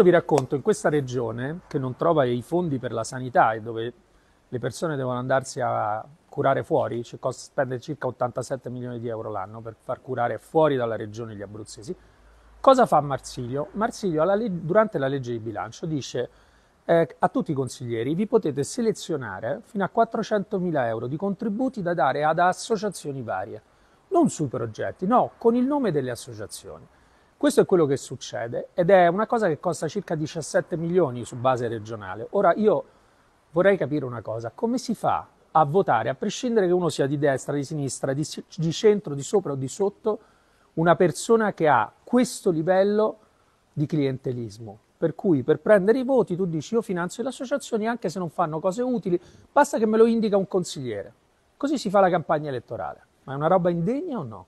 Adesso vi racconto, in questa regione che non trova i fondi per la sanità e dove le persone devono andarsi a curare fuori, cioè costa spendere circa 87 milioni di euro l'anno per far curare fuori dalla regione gli abruzzesi, cosa fa Marsilio? Marsilio durante la legge di bilancio dice eh, a tutti i consiglieri vi potete selezionare fino a 400 mila euro di contributi da dare ad associazioni varie, non sui progetti, no, con il nome delle associazioni. Questo è quello che succede ed è una cosa che costa circa 17 milioni su base regionale. Ora io vorrei capire una cosa, come si fa a votare, a prescindere che uno sia di destra, di sinistra, di, di centro, di sopra o di sotto, una persona che ha questo livello di clientelismo? Per cui per prendere i voti tu dici io finanzio le associazioni anche se non fanno cose utili, basta che me lo indica un consigliere. Così si fa la campagna elettorale. Ma è una roba indegna o no?